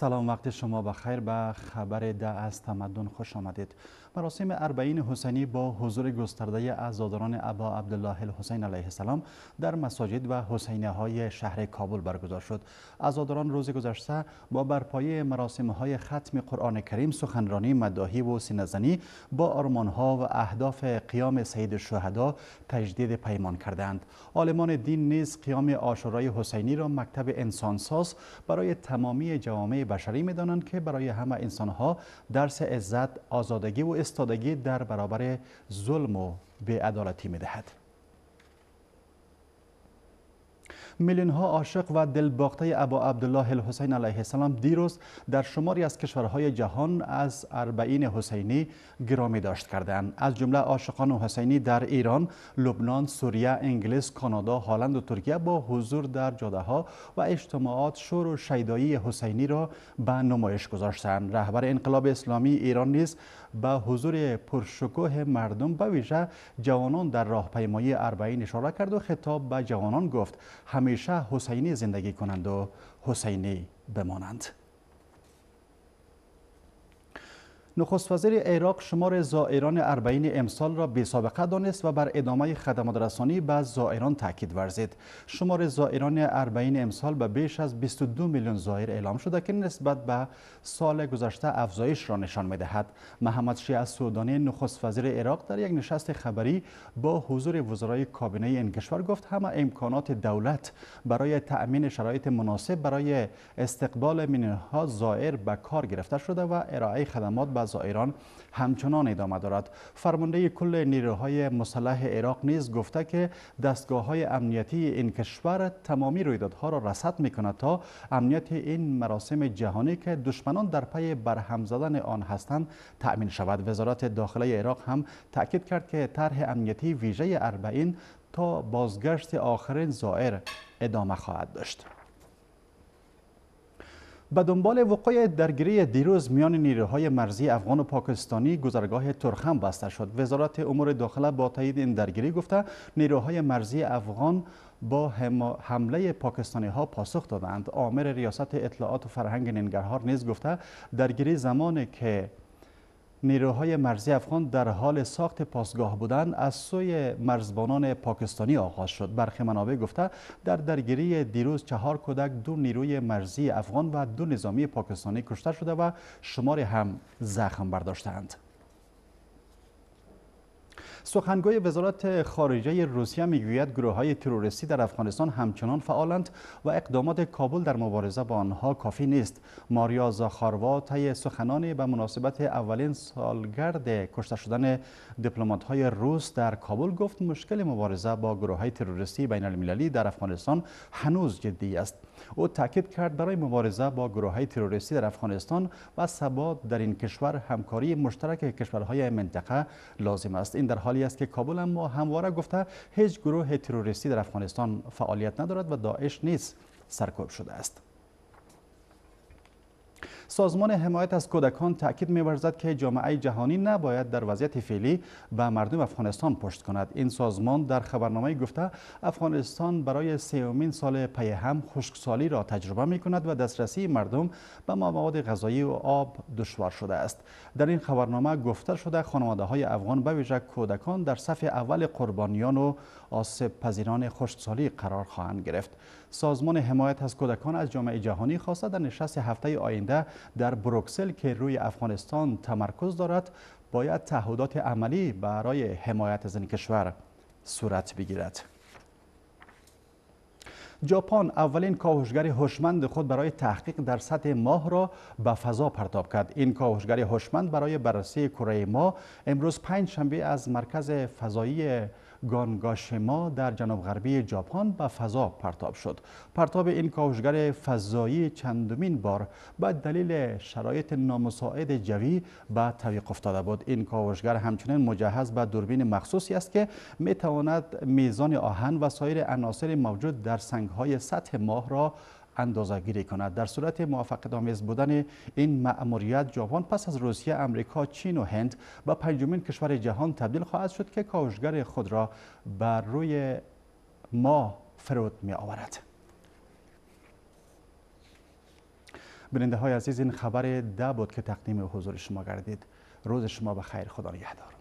سلام وقت شما بخیر به خبر ده از تمدن خوش آمدید مراسم اربعین حسینی با حضور گسترده عزاداران ابا عبدالله الحسین علیه السلام در مساجد و حسینه های شهر کابل برگزار شد عزاداران روز گذشته با برپایی مراسم های ختم قرآن کریم سخنرانی مداهی و سینزنی با آرمان ها و اهداف قیام سید شهدا تجدید پیمان کردند عالمان دین نیز قیام عاشورای حسینی را مکتب انسانساز برای تمامی جوامع بشری میدانند که برای همه انسان ها درس عزت آزادگی و استادگی در برابر ظلم و بیعدالتی میدهد میلیون ها عاشق و دلباخته ابا عبدالله الحسین علیه السلام دیروز در شماری از کشورهای جهان از اربعین حسینی گرامی داشت کردند از جمله عاشقان حسینی در ایران لبنان سوریه انگلیس کانادا هلند و ترکیه با حضور در جاده ها و اجتماعات شور و شیدایی حسینی را به نمایش گذاشتند رهبر انقلاب اسلامی ایران نیز به حضور پرشکوه مردم به ویژه جوانان در راهپیمایی اربعین اشاره کرد و خطاب به جوانان گفت همه همیشه حسینی زندگی کنند و حسینی بمانند نخست وزیر عراق شمار زائران اربعین امسال را بی سابقه دانست و بر ادامه خدمات رسانی به زائران تاکید ورزید شمار زائران اربعین امسال به بیش از 22 میلیون زائر اعلام شده که نسبت به سال گذشته افزایش را نشان دهد. محمد شیع سودانی نخست وزیر عراق در یک نشست خبری با حضور وزرای کابینه این کشور گفت همه امکانات دولت برای تأمین شرایط مناسب برای استقبال میلیونها زائر به کار گرفته شده و ارائه خدمات زائران همچنان ادامه دارد فرمانده کل نیروهای مسلح عراق نیز گفته که دستگاه های امنیتی این کشور تمامی رویدادها را رصد می کند تا امنیت این مراسم جهانی که دشمنان در پی برهم زدن آن هستند تأمین شود وزارت داخله عراق هم تاکید کرد که طرح امنیتی ویژه اربعین تا بازگشت آخرین زائر ادامه خواهد داشت به دنبال وقوع درگیری دیروز میان نیروهای مرزی افغان و پاکستانی گذرگاه ترخم بسته شد وزارت امور داخله با تایید این درگیری گفته نیروهای مرزی افغان با حمله پاکستانی ها پاسخ دادند آمر ریاست اطلاعات و فرهنگ ننگرهار نیز گفته درگیری زمانی که نیروهای مرزی افغان در حال ساخت پاسگاه بودن از سوی مرزبانان پاکستانی آغاز شد برخی منابع گفته در درگیری دیروز چهار کودک دو نیروی مرزی افغان و دو نظامی پاکستانی کشته شده و شمار هم زخم برداشتند سخنگوی وزارت خارجه روسیه میگوید گروه های تروریستی در افغانستان همچنان فعالند و اقدامات کابل در مبارزه با آنها کافی نیست ماریا زاخاروا طی سخنانی به مناسبت اولین سالگرد کشته شدن دیپلمات های روس در کابل گفت مشکل مبارزه با گروه های تروریستی بین المللی در افغانستان هنوز جدی است او تاکید کرد برای مبارزه با گروه های تروریستی در افغانستان و ثبات در این کشور همکاری مشترک کشورهای منطقه لازم است این در حالی است که کابل اما همواره گفته هیچ گروه تروریستی در افغانستان فعالیت ندارد و داعش نیز سرکوب شده است سازمان حمایت از کودکان تاکید می‌ورزد که جامعه جهانی نباید در وضعیت فعلی به مردم افغانستان پشت کند این سازمان در خبرنامه گفته افغانستان برای سیومین سال پی هم خشکسالی را تجربه می‌کند و دسترسی مردم به مواد غذایی و آب دشوار شده است در این خبرنامه گفته شده خانواده های افغان به ویژه کودکان در صف اول قربانیان و آسیب پذیران خشکسالی قرار خواهند گرفت سازمان حمایت از کودکان از جامعه جهانی خواسته در نشست هفته آینده در بروکسل که روی افغانستان تمرکز دارد باید تعهدات عملی برای حمایت از این کشور صورت بگیرد ژاپن اولین کاوشگر هوشمند خود برای تحقیق در سطح ماه را به فضا پرتاب کرد این کاوشگر هوشمند برای بررسی کره ماه امروز پنج شنبه از مرکز فضایی گانگاشما در جنوب غربی ژاپن به فضا پرتاب شد پرتاب این کاوشگر فضایی چندمین بار به دلیل شرایط نامساعد جوی به تویق افتاده بود این کاوشگر همچنین مجهز به دوربین مخصوصی است که می تواند میزان آهن و سایر عناصر موجود در سنگهای سطح ماه را اندازه گیری کند در صورت موافقت آمیز بودن این مأموریت جوان پس از روسیه امریکا چین و هند به پنجمین کشور جهان تبدیل خواهد شد که کاوشگر خود را بر روی ما فرود می آورد بیننده های عزیز این خبر ده بود که تقدیم حضور شما گردید روز شما به خیر خدا نگهدار